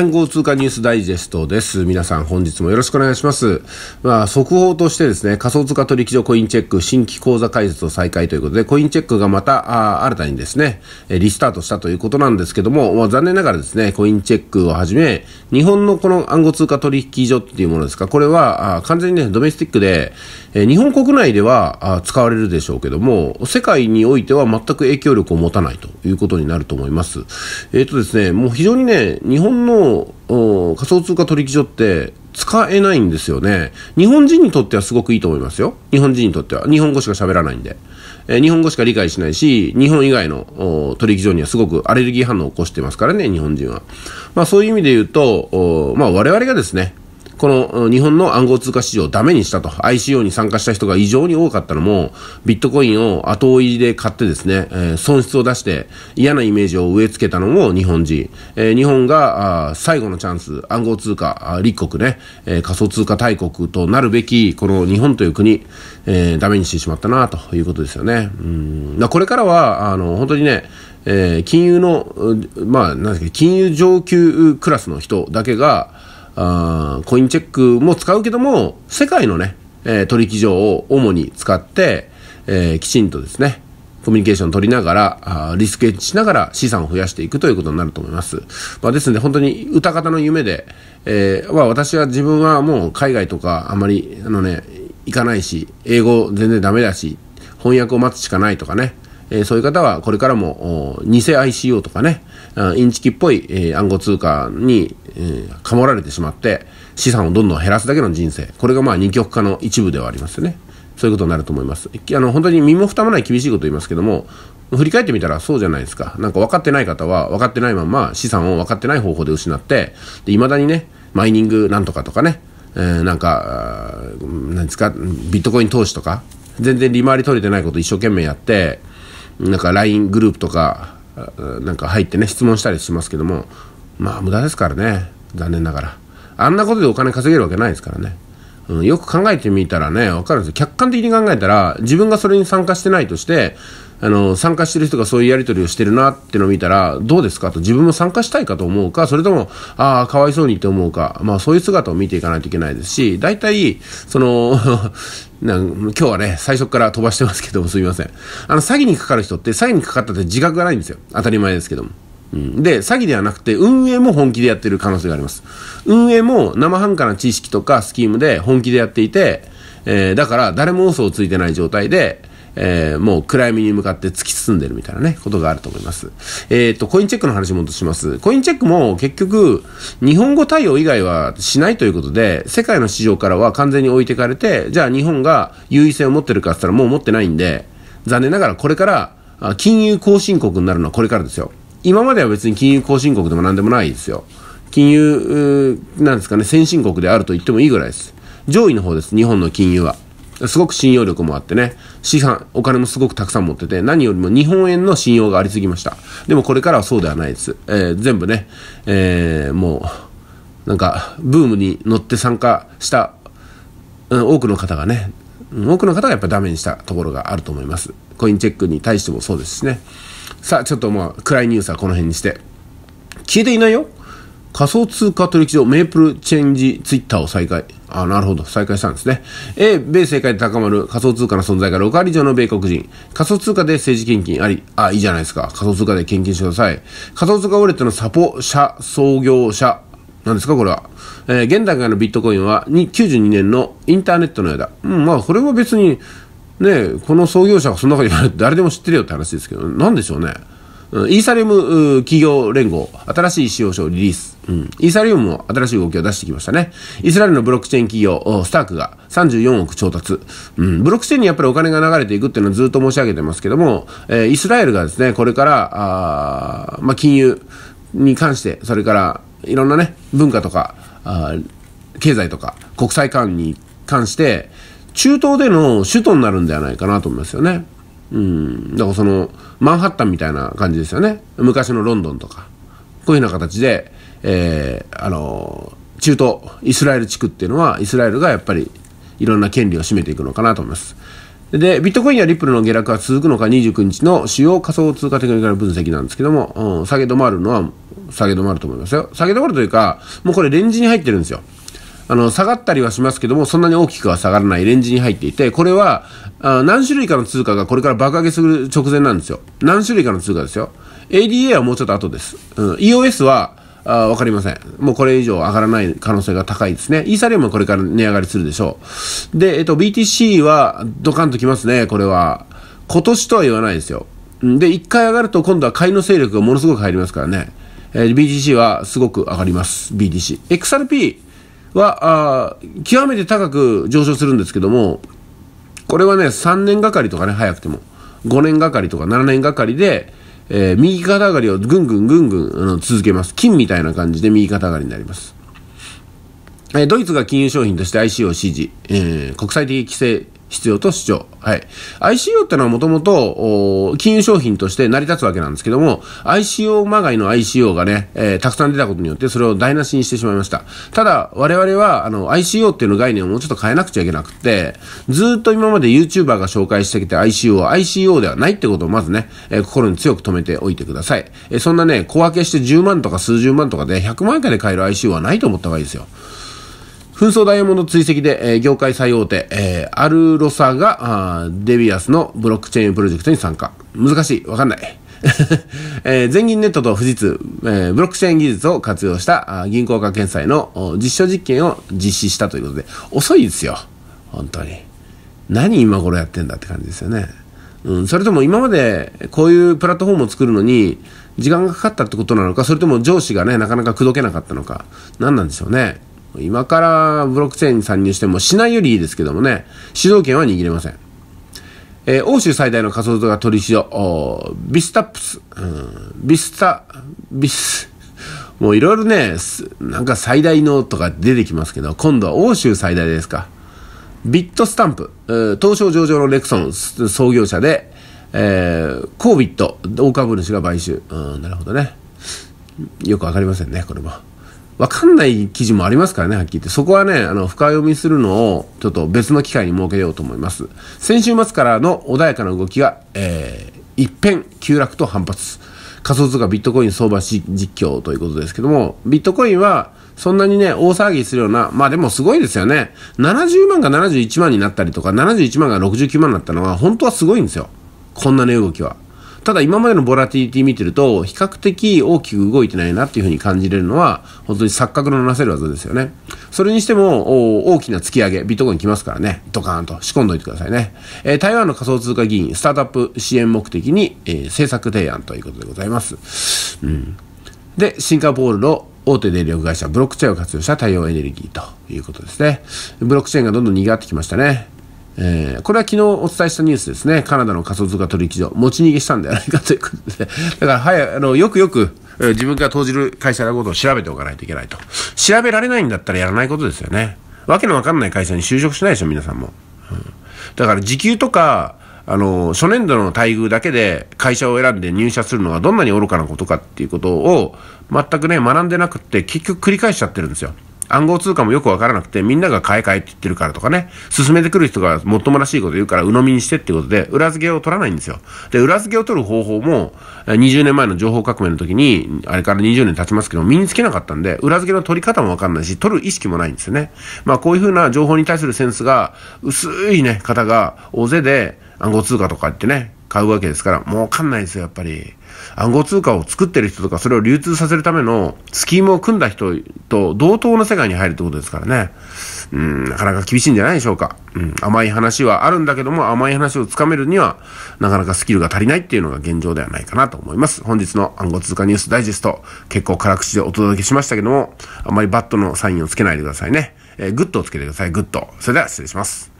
暗号通貨ニュースダイジェストです。皆さん本日もよろしくお願いします。まあ、速報としてですね、仮想通貨取引所コインチェック新規口座開設を再開ということで、コインチェックがまた新たにですね、リスタートしたということなんですけども、まあ、残念ながらですね、コインチェックをはじめ、日本のこの暗号通貨取引所っていうものですか、これは完全にね、ドメスティックで、日本国内では使われるでしょうけども、世界においては全く影響力を持たないということになると思います。えっ、ー、とですね、もう非常にね、日本の仮想通貨取引所って使えないんですよね。日本人にとってはすごくいいと思いますよ。日本人にとっては。日本語しか喋らないんで。えー、日本語しか理解しないし、日本以外の取引所にはすごくアレルギー反応を起こしてますからね、日本人は。まあそういう意味で言うと、まあ我々がですね、この日本の暗号通貨市場をダメにしたと、ICO に参加した人が異常に多かったのも、ビットコインを後追いで買ってですね、えー、損失を出して嫌なイメージを植え付けたのも日本人。えー、日本が最後のチャンス、暗号通貨、立国ね、えー、仮想通貨大国となるべき、この日本という国、えー、ダメにしてしまったなということですよね。うんこれからは、あの、本当にね、えー、金融の、まあ、なんですか、金融上級クラスの人だけが、あコインチェックも使うけども、世界のね、えー、取引所を主に使って、えー、きちんとですね、コミュニケーションを取りながら、あリスクエッジしながら資産を増やしていくということになると思います。まあ、ですので、本当に歌方の夢で、えー、まあ、私は自分はもう海外とかあまり、あのね、行かないし、英語全然ダメだし、翻訳を待つしかないとかね、えー、そういう方はこれからも偽 ICO とかね、インチキっぽい、えー、暗号通貨にえー、かもられてしまって資産をどんどん減らすだけの人生これがまあ二極化の一部ではありますよねそういうことになると思いますあの本当に身も蓋もない厳しいこと言いますけども振り返ってみたらそうじゃないですかなんか分かってない方は分かってないまま資産を分かってない方法で失っていまだにねマイニングなんとかとかね、えー、なんか何ですかビットコイン投資とか全然利回り取れてないこと一生懸命やってなんか LINE グループとかなんか入ってね質問したりしますけどもまあ無駄ですからね残念ながらあんなことでお金稼げるわけないですからね、うん、よく考えてみたらね分かるんですよ客観的に考えたら自分がそれに参加してないとしてあの参加してる人がそういうやり取りをしてるなってのを見たらどうですかと自分も参加したいかと思うかそれともああかわいそうにって思うか、まあ、そういう姿を見ていかないといけないですし大体その 今日はね最初から飛ばしてますけどもすみませんあの詐欺にかかる人って詐欺にかかったって自覚がないんですよ当たり前ですけども。うん、で、詐欺ではなくて、運営も本気でやってる可能性があります。運営も生半可な知識とかスキームで本気でやっていて、えー、だから誰も嘘をついてない状態で、えー、もう暗闇に向かって突き進んでるみたいなね、ことがあると思います。えっ、ー、と、コインチェックの話もとします。コインチェックも結局、日本語対応以外はしないということで、世界の市場からは完全に置いてかれて、じゃあ日本が優位性を持ってるかって言ったらもう持ってないんで、残念ながらこれから、金融後進国になるのはこれからですよ。今までは別に金融後進国でも何でもないですよ。金融、なんですかね、先進国であると言ってもいいぐらいです。上位の方です、日本の金融は。すごく信用力もあってね、資産、お金もすごくたくさん持ってて、何よりも日本円の信用がありすぎました。でもこれからはそうではないです。えー、全部ね、えー、もう、なんか、ブームに乗って参加した、うん、多くの方がね、多くの方がやっぱダメにしたところがあると思います。コインチェックに対してもそうですしね。さあ、ちょっとまあ、暗いニュースはこの辺にして。消えていないよ仮想通貨取引所メープルチェンジツイッターを再開。あ、なるほど。再開したんですね。え、米政界で高まる仮想通貨の存在が6割以上の米国人。仮想通貨で政治献金あり。あ、いいじゃないですか。仮想通貨で献金してください。仮想通貨ウォレットのサポ社創業者。なんですかこれは。えー、現段階のビットコインは92年のインターネットのようだ。うん、まあ、これは別に、ね、この創業者がその中にある誰でも知ってるよって話ですけど、なんでしょうね。イーサリウム企業連合、新しい仕様書をリリース。うん。イーサリウムも新しい動きを出してきましたね。イスラエルのブロックチェーン企業、スタークが34億調達。うん。ブロックチェーンにやっぱりお金が流れていくっていうのはずっと申し上げてますけども、えー、イスラエルがですね、これから、あまあ、金融に関して、それから、いろんなね、文化とか、あ経済とか、国際間に関して、中東での首都になるんではないかなと思いますよね。うん。だからその、マンハッタンみたいな感じですよね。昔のロンドンとか。こういうような形で、えー、あの、中東、イスラエル地区っていうのは、イスラエルがやっぱりいろんな権利を占めていくのかなと思います。で、ビットコインやリップルの下落は続くのか、29日の主要仮想通貨テクニカル分析なんですけども、うん、下げ止まるのは、下げ止まると思いますよ。下げ止まるというか、もうこれレンジに入ってるんですよ。あの下がったりはしますけどもそんなに大きくは下がらないレンジに入っていてこれはあ何種類かの通貨がこれから爆上げする直前なんですよ何種類かの通貨ですよ ADA はもうちょっと後です、うん、EOS はあ分かりません。もうこれ以上上がらない可能性が高いですね。イーサリアムはこれから値上がりするでしょう。で、えっと、BTC はドカンときますね、これは。今年とは言わないですよ。で、1回上がると今度は買いの勢力がものすごく入りますからね。えー、BTC はすごく上がります。BTC。XRP、はあ極めて高く上昇するんですけどもこれはね3年がかりとかね早くても5年がかりとか7年がかりで、えー、右肩上がりをぐんぐんぐんぐんあの続けます金みたいな感じで右肩上がりになります、えー、ドイツが金融商品として IC を支持、えー、国際的規制必要と主張。はい。ICO ってのはもともと、金融商品として成り立つわけなんですけども、ICO まがいの ICO がね、えー、たくさん出たことによってそれを台無しにしてしまいました。ただ、我々は、あの、ICO っていうの概念をもうちょっと変えなくちゃいけなくて、ずっと今まで YouTuber が紹介してきた ICO は ICO ではないってことをまずね、えー、心に強く留めておいてください。えー、そんなね、小分けして10万とか数十万とかで100万円以下で買える ICO はないと思った方がいいですよ。紛争ダイヤモンド追跡で、えー、業界最大手、えー、アルロサがあデビアスのブロックチェーンプロジェクトに参加。難しい。わかんない。えー、全銀ネットと富士通、えー、ブロックチェーン技術を活用した銀行間検査の実証実験を実施したということで、遅いですよ。本当に。何今頃やってんだって感じですよね。うん、それとも今までこういうプラットフォームを作るのに時間がかかったってことなのか、それとも上司がね、なかなか口説けなかったのか、何なんでしょうね。今からブロックチェーンに参入してもしないよりいいですけどもね、主導権は握れません。えー、欧州最大の仮想通貨取引所、ビスタップス、うん、ビスタ、ビス、もういろいろね、なんか最大のとか出てきますけど、今度は欧州最大ですか。ビットスタンプ、東証上場のレクソン創業者で、えー、コービット、大株主が買収。うん、なるほどね。よくわかりませんね、これも。わかんない記事もありますからね、はっきり言って。そこはね、あの、深読みするのを、ちょっと別の機会に設けようと思います。先週末からの穏やかな動きが、えー、一変、急落と反発。仮想通貨ビットコイン相場実況ということですけども、ビットコインは、そんなにね、大騒ぎするような、まあでもすごいですよね。70万が71万になったりとか、71万が69万になったのは、本当はすごいんですよ。こんな値動きは。ただ今までのボラティリティ見てると、比較的大きく動いてないなっていうふうに感じれるのは、本当に錯覚のなせる技ですよね。それにしても、大きな突き上げ、ビットコイン来ますからね、ドカーンと仕込んどいてくださいね。えー、台湾の仮想通貨議員、スタートアップ支援目的に、えー、政策提案ということでございます。うん。で、シンガポールの大手電力会社ブロックチェーンを活用した太陽エネルギーということですね。ブロックチェーンがどんどん賑わってきましたね。えー、これは昨日お伝えしたニュースですね。カナダの仮想通貨取引所、持ち逃げしたんではないかということで。だから、はあの、よくよく、自分が投じる会社のことを調べておかないといけないと。調べられないんだったらやらないことですよね。わけのわかんない会社に就職しないでしょ、皆さんも。うん、だから、時給とか、あの、初年度の待遇だけで会社を選んで入社するのはどんなに愚かなことかっていうことを全くね、学んでなくって結局繰り返しちゃってるんですよ。暗号通貨もよくわからなくて、みんなが買え買えって言ってるからとかね、進めてくる人がもっともらしいこと言うから、鵜呑みにしてってことで、裏付けを取らないんですよ。で、裏付けを取る方法も、20年前の情報革命の時に、あれから20年経ちますけど、身につけなかったんで、裏付けの取り方もわかんないし、取る意識もないんですよね。まあ、こういうふうな情報に対するセンスが、薄いね、方が、大勢で暗号通貨とかってね、買うわけですから、もうわかんないですよ、やっぱり。暗号通貨を作ってる人とか、それを流通させるためのスキームを組んだ人と同等の世界に入るってことですからね。うん、なかなか厳しいんじゃないでしょうか。うん、甘い話はあるんだけども、甘い話をつかめるには、なかなかスキルが足りないっていうのが現状ではないかなと思います。本日の暗号通貨ニュースダイジェスト、結構辛口でお届けしましたけども、あまりバットのサインをつけないでくださいね。えー、グッドをつけてください、グッド。それでは失礼します。